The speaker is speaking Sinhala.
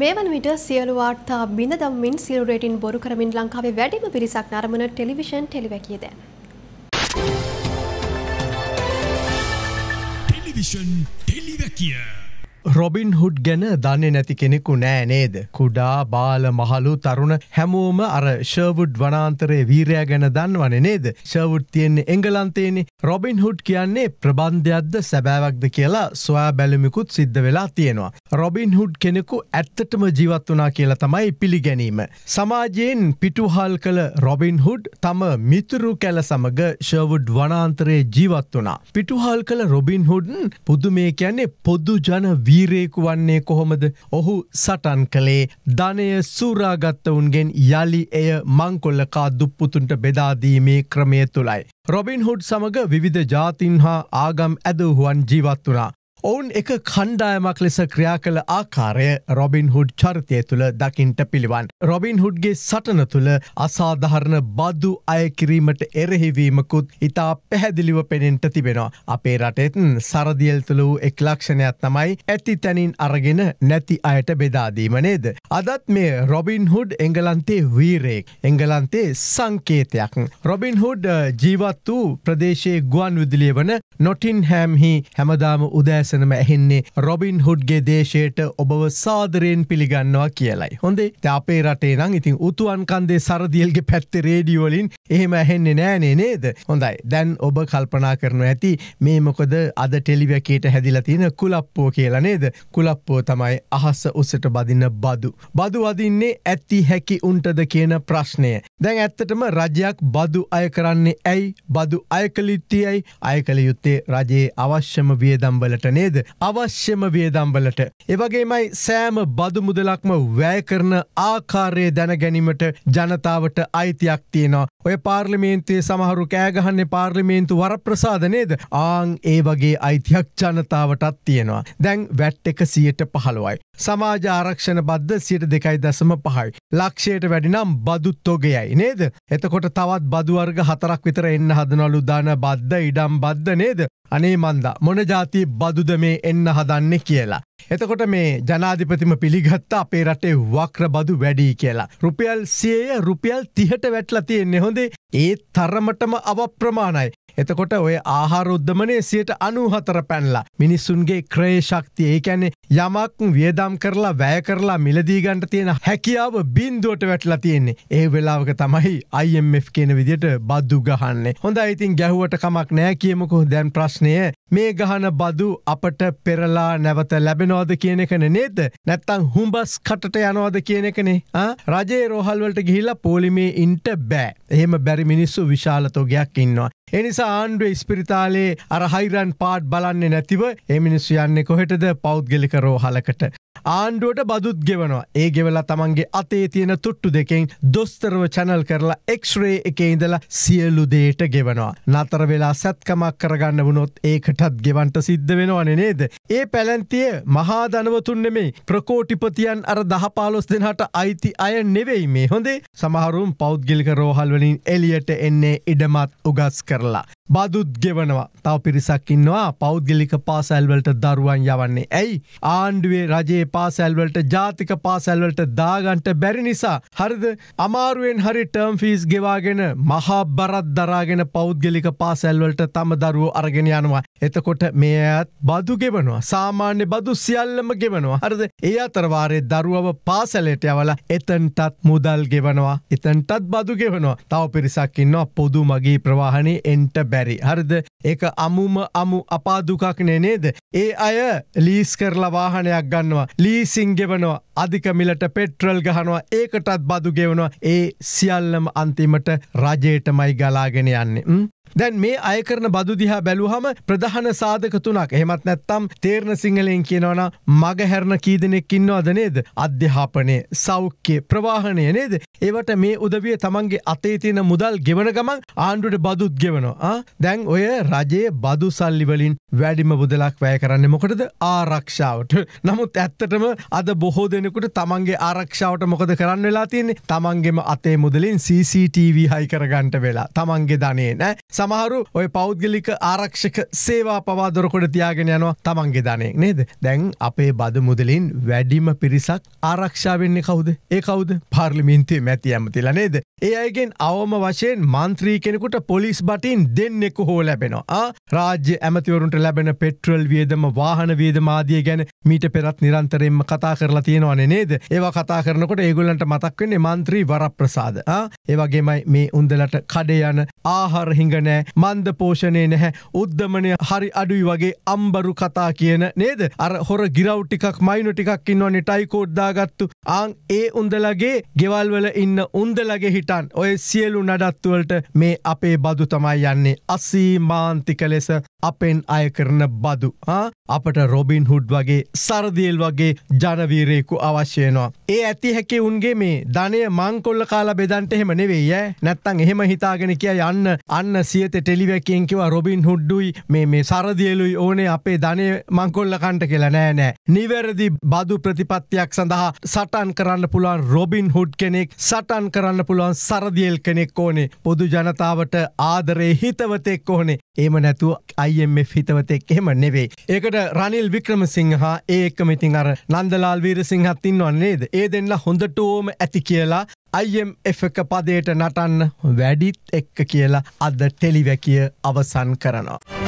මේ වන විට සියලු වාර්තා බිඳ දම්මින් සියලු රේටින් බොරු කරමින් ලංකාවේ වැඩිම පිරිසක් නරඹන ටෙලිවිෂන් ටෙලිවැකිය දැන්. ටෙලිවිෂන් ටෙලිවැකිය. රොබින් හුඩ් ගැන දන්නේ නැති කෙනෙකු නෑ නේද. කුඩා බාල මහලු තරුණ හැමෝම අර ෂර්වුඩ් වනාන්තරේ වීරයා ගැන දන්වන නේද. ෂර්වුඩ් තියෙන්නේ එංගලන්තේනේ රොබින් හුඩ් කියන්නේ ප්‍රබන්ධයක්ද සැබෑවක්ද කියලා සොයා බැලිමිකුත් සිද්ධ වෙලා තියෙනවා. රොබින් හුඩ් කෙනෙකු ඇත්තටම ජීවත් වනා කියලා තමයි පිළිගැනීම. සමාජයෙන් පිටුහල් කළ රොබින් හුඩ් තම මිතුරු කැල සමඟ ෂවුඩ් වනාන්තරයේ ජීවත් වනා. පිටුහල් කළ රොබින් හුඩන් පුදුමේ කියන්නේ පොදු ජන වීරයෙකු වන්නේ කොහොමද ඔහු සටන් කළේ ධනය සූරාගත්තවුන්ගෙන් යළි එය මංකොල්ලකා දුප්පුතුන්ට බෙදාදීමේ ක්‍රමය තුළයි. රොබින් හුඩ් සමඟ විධ ජාතින් හා ආගම් ඇදවුවන් ජීවත් වනා. ඔවුන් එක කණ්ඩායමක් ලෙස ක්‍රියා කළ ආකාරය රොබින් හුඩ් චරිතය තුළ දකිින්ට පිළිවන්. රොබින් හුඩ්ගේ සටන තුළ අසාධහරණ බද්දු අයකිරීමට එරෙහිවීමකුත් ඉතා පැහැදිලිව පෙනෙන්ට තිබෙනවා. අපේ රටෙත්න් සරදියල් තුළ වූ එක් ලක්ෂණයක් තමයි ඇති තැනින් අරගෙන නැති අයට බෙදාදීම නේද. අදත් මේ රොබින් හුඩ් එංගලන්තේ වීරේක් එංගලන්තේ සංකේතයක්. රොබින් හුඩ් ජීවත් වූ ප්‍රදේශයේ ගුවන් විදිලිය වන නොටින් හැම්හි හැමදාම උදෑස වසනම ඇහෙන්නේ රොබින් හුඩ්ගේ දේශයට ඔබව සාදරයෙන් පිළිගන්නවා කියලයි. හොඳේ අපේ රටේ නං ඉතින් උතුවන් කන්දේ සරදියල්ගේ පැත්ත රේඩියෝලින් එහෙම ඇහෙන්නේ නෑනේ නේද. හොඳයි දැන් ඔබ කල්පනා කරනු ඇති මේ මොකද අද ටෙලිවැකේට හැදිලා තියෙන කුලප්පෝ කියලා නේද. කුලප්පෝ තමයි අහස උසට බදින බදු. බදු අදින්නේ ඇත්ති හැකි උන්ටද කියන ප්‍රශ්නය. දැන් ඇත්තටම රජයක් බදු අය කරන්නේ ඇයි බදු අයකලිත්තයයි අයකළ යුත්තේ රජයේ අවශ්‍යම වියදම්වලටන නේද අවශ්‍යම වියදම්වලට. එවගේමයි සෑම බදු මුදලක්ම වැය කරන ආකාරය දැනගැනීමට ජනතාවට අයිතියක් තියෙනවා ඔය පාර්ලිමේන්තුවේ සමහරු කෑගහන්නේ පාර්ලිමේන්තු වර ප්‍රසාධනේද ආං ඒ වගේ අයිතියක් ජනතාවටත් තියෙනවා. දැන් වැට් එක සියට පහළුවයි. සමාජ ආරක්ෂණ බද්ධ සියට දෙකයි දසම පහයි. ලක්ෂයට වැඩිනම් බදුත් තොගයයි නේද. එතකොට තවත් බදුවර්ග හතරක් විතර එන්න හදනලු දාන බද්ධ ඉඩම් බද්ධ නේද. අනේ මන්ද මොන ජාති බදුද මේ එන්න හදන්නේ කියලා. එතකොට මේ ජනාධිපතිම පිළිගත්ත අපේ රටේ වක්‍ර බදු වැඩී කියලා. රුපියල් සියය රුපියල් තිහට වැටලා තියෙන්නේ හොඳේ ඒ තරමටම අව ප්‍රමාණයි. එතකොට ඔය ආහාරුද්ධමනය සියට අනූහතර පැන්ලා මිනිස්සුන්ගේ ක්‍රේශක්තිය ඒකැනෙ යමක් වියදම් කරලා වැය කරලා මිලදී ගන්ට තියෙන හැකියාව බින්දුවට වැටලා තියෙන්නේ ඒ වෙලාවක තමයි IMF කියන විදිට බද්දු ගහන්නේ හොඳ ඉතින් ගැහුවට කමක් නෑ කියමකු දැන් ප්‍රශ්නය මේ ගහන බදු අපට පෙරලා නැවත ලැබෙනවාද කියන එකන නේද නැත්තං හුම්බස් කටට යනවාද කියන එකනේ රජේ රෝහල්වලට ගිහිලා පෝලිමේ ඉන්ට බෑ එහෙම බැරි මිනිස්සු විශාලතෝගයක් ඉන්නවා එනිසා ආණ්ඩුව ඉස්පිරිතාලේ අරහයිරන් පාට් බලන්නේ නැතිව එමිනිස්සු යන්නේ කොහෙටද පෞද්ගලික රෝහලකට ආණ්ඩුවට බදුත් ගෙවනවා ඒ ගෙවලා තමන්ගේ අතේ තියෙන තුට්ටු දෙකෙන් දොස්තරව චැනල් කරලා එක්ස්රේ එක ඉඳලා සියලු දේට ගෙවනවා. නතර වෙලා සැත්කමක් කරගන්න වුණොත් ඒකටත් ගෙවන්ට සිද්ධ වෙනවන නේද. ඒ පැලැන්තිය මහාදනවතුන් නෙමේ ප්‍රකෝටිපතියන් අර දහපාලොස් දෙනට අයිති අය නෙවෙයි මේ හොඳේ සමහරුම් පෞද්ගිල්ක රෝහල්වලින් එලියට එන්නේ ඉඩමත් උගස් කරලා. බදුත් ගෙවනවා තව පිරිසක් ඉන්නවා පෞද්ගලික පාසැල්වලට දරුවන් යවන්නේ ඇයි ආණ්ඩුවේ රජයේ පාසැල්වලට ජාතික පාසැල්වලට දාගන්ට බැරි නිසා හරිද අමාරුවෙන් හරි ටර්ම් ෆිස් ගෙවාගෙන මහා බරත් දරාගෙන පෞද්ගලික පාසැල්වලට තම දරුව අරගෙන යනවා එතකොට මේ ඇත් බදු ගෙවනවා සාමාන්‍ය බදු සියල්ලම ගෙවනවා හරද ඒ අතරවාරය දරුවව පාසැලට යවලා එතන්ටත් මුදල් ගෙවනවා එතන්ටත් බදු ගෙවනවා තව පිරිසක්කින්නවා පොදු මගේ ප්‍රවාහනේ එන්ට බැ බැරි හරිද ඒක අමුම අමු අපාදුකක්නේ නේද ඒ අය ලීස් කරලා වාහනයක් ගන්නවා ලීසිං ගෙවනවා අධිකමිලට පෙට්‍රල් ගහනවා ඒකටත් බදුගෙවනවා ඒ සියල්ලම අන්තිමට රජේටමයි ගලාගෙන යන්නේ දැන් මේ අයකරන බදු දිහා බැලුහම ප්‍රධාන සාධක තුනක් එහෙමත් නැත්තම් තේරණ සිංහලයෙන් කියනවන මග හැරණ කීදනෙක් ඉන්නවද නේද අධ්‍යාපනය සෞඛ්‍ය ප්‍රවාහණය නේද ඒවට මේ උදවිය තමන්ගේ අතේ තියෙන මුදල් ගෙවන ගමන් ආණ්ඩුට බදුත් ගෙවනවා දැන් ඔය රජයේ බදු සල්ලිවලින් වැඩිම බුදලක් වැය කරන්න මොකටද ආරක්ෂාවට නමුත් ඇත්තටම අද බොහෝ දෙනෙකුට තමන්ගේ ආරක්ෂාවට මොකද කරන්න වෙලා තියන්නේ තමන්ගේම අතේ මුදලින් CCTV හයි කරගන්ට වෙලා තමන්ගේ ධනේ නෑ සමහරු ඔය පෞද්ගලික ආරක්ෂක සේවා පවාදොරකොට තියාගෙන යනවා තමන්ගේ ධනය නේද දැන් අපේ බද මුදලින් වැඩිම පිරිසක් ආරක්ෂාවෙන්නේ කවුද ඒ කවුද පාර්ලිමින්තේ මැති ඇමතිලා නේද ඒ අයගෙන් අවම වශයෙන් මන්ත්‍රී කෙනෙකුට පොලිස් බටින් දෙන්නෙකු හෝ ලැබෙනවා රාජ්‍ය ඇමතිවරුන්ට ලැබෙන පෙට්‍රල් වියදම වාහන වියදමාදිය ගැන මීට පෙරත් නිරන්තරෙන්ම කතා කරලා තියෙනවන නේද ඒවා කතා කරනකොට ඒගොල්ලන්ට මතක්වෙන්නේ මන්ත්‍රී වර ප්‍රසාද ඒවගේමයි මේ උන්දලට කඩයන ආහාර හිංගන නෑ මන්ද පෝෂණය නැහැ උද්ධමනය හරි අඩුයි වගේ අම්බරු කතා කියන නේද අර හොර ගිරව් ටිකක් මයිනු ටිකක් ඉන්නවනේ ටයිකෝඩ්දාගත්තු ආං ඒ උන්දලගේ ගෙවල්වල ඉන්න උන්දලගේ හිටන් ඔය සියලු නඩත්තුවලට මේ අපේ බදු තමයි යන්නේ අසීමාන්තික ලෙස අපෙන් අය කරන බදු අපට රොබින් හුඩ් වගේ සරදියල් වගේ ජනවීරයෙකු අවශ්‍යයනවා. ඒ ඇති හැකි උන්ගේ මේ ධනය මංකොල්ල කාලා බෙදන්ට එහෙම නෙවෙයි ය නැත්තං එහෙම හිතාගෙන කිය යන්න අන්න සියත ටෙලිවැකෙන් කිව රොබින් හුඩ්ඩුයි මේ මේ සරදියලුයි ඕනේ අපේ ධනය මංකොල්ල කණ්ට කියලා නෑ නෑ. නිවැරදි බදු ප්‍රතිපත්තියක් සඳහා සට සටන් කරන්න පුළුවන් රොබින් හුඩ් කෙනෙක් සටන් කරන්න පුළුවන් සරදියල් කෙනෙක් ඕනේ පොදු ජනතාවට ආදරේ හිතවතෙක් ඕනේ ඒම නැතුව අයිF හිතවතෙක් එහෙම නෙවේ ඒකට රනිල් වික්‍රම සිංහා ඒකම ඉතින් අර නන්දලාල් වීර සිංහත් ඉන්නවා නේද ඒ දෙන්න හොඳට ඕම ඇති කියලා අයිF එක පදයට නටන්න වැඩිත් එක්ක කියලා අද ටෙලිවැකිය අවසන් කරනවා.